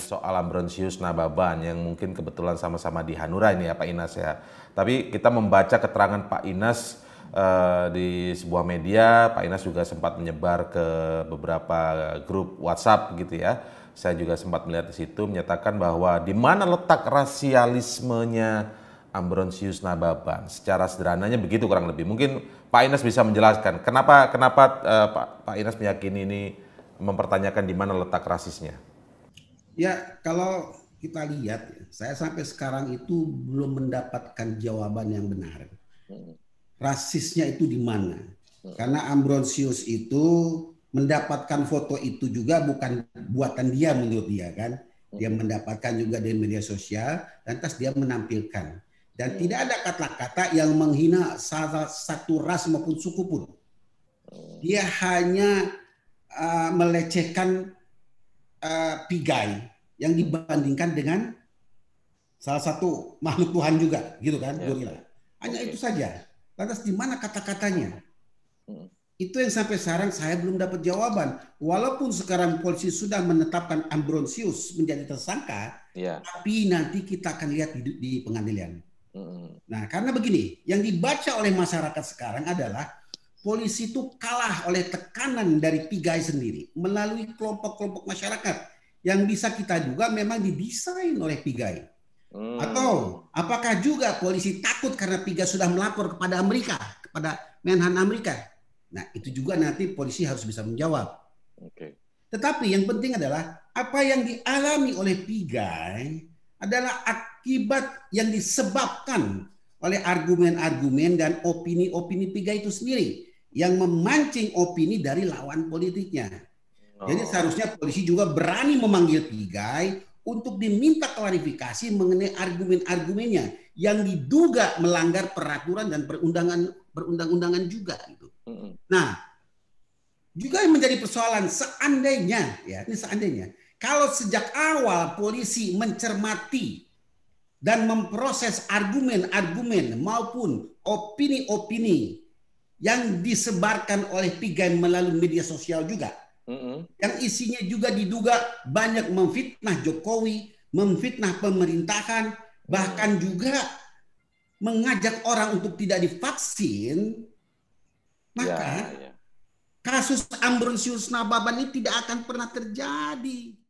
soal Ambrosius Nababan yang mungkin kebetulan sama-sama di Hanura ini ya Pak Inas ya. Tapi kita membaca keterangan Pak Inas uh, di sebuah media, Pak Inas juga sempat menyebar ke beberapa grup WhatsApp gitu ya. Saya juga sempat melihat di situ menyatakan bahwa di mana letak rasialismenya Ambrosius Nababan. Secara sederhananya begitu kurang lebih. Mungkin Pak Inas bisa menjelaskan kenapa kenapa uh, Pak Pak Inas meyakini ini mempertanyakan di mana letak rasisnya. Ya, kalau kita lihat, ya, saya sampai sekarang itu belum mendapatkan jawaban yang benar. Hmm. Rasisnya itu di mana? Hmm. Karena Ambrosius itu mendapatkan foto itu juga bukan buatan dia menurut dia kan. Hmm. Dia mendapatkan juga dari media sosial, dan tas dia menampilkan. Dan tidak ada kata-kata yang menghina salah satu ras maupun suku pun. Dia hanya uh, melecehkan uh, pigai yang dibandingkan dengan salah satu makhluk Tuhan juga, gitu kan, ya. gorila. Hanya itu saja. Lantas di mana kata-katanya? Hmm. Itu yang sampai sekarang saya belum dapat jawaban. Walaupun sekarang polisi sudah menetapkan Ambrosius menjadi tersangka, ya. tapi nanti kita akan lihat di, di pengadilan. Hmm. Nah, karena begini, yang dibaca oleh masyarakat sekarang adalah polisi itu kalah oleh tekanan dari pigai sendiri melalui kelompok-kelompok masyarakat yang bisa kita juga memang didesain oleh pigai. Hmm. Atau apakah juga polisi takut karena pigai sudah melapor kepada Amerika, kepada Menhan Amerika? Nah, itu juga nanti polisi harus bisa menjawab. Okay. Tetapi yang penting adalah apa yang dialami oleh pigai adalah akibat yang disebabkan oleh argumen-argumen dan opini-opini pigai itu sendiri yang memancing opini dari lawan politiknya. Jadi oh. seharusnya polisi juga berani memanggil pigai untuk diminta klarifikasi mengenai argumen-argumennya yang diduga melanggar peraturan dan perundangan perundang-undangan juga gitu. Nah, juga yang menjadi persoalan seandainya ya, ini seandainya kalau sejak awal polisi mencermati dan memproses argumen-argumen maupun opini-opini yang disebarkan oleh Pigan melalui media sosial juga. Mm-hmm. Yang isinya juga diduga banyak memfitnah Jokowi, memfitnah pemerintahan, bahkan juga mengajak orang untuk tidak divaksin. Maka yeah, yeah. kasus Ambrosius Nababan ini tidak akan pernah terjadi.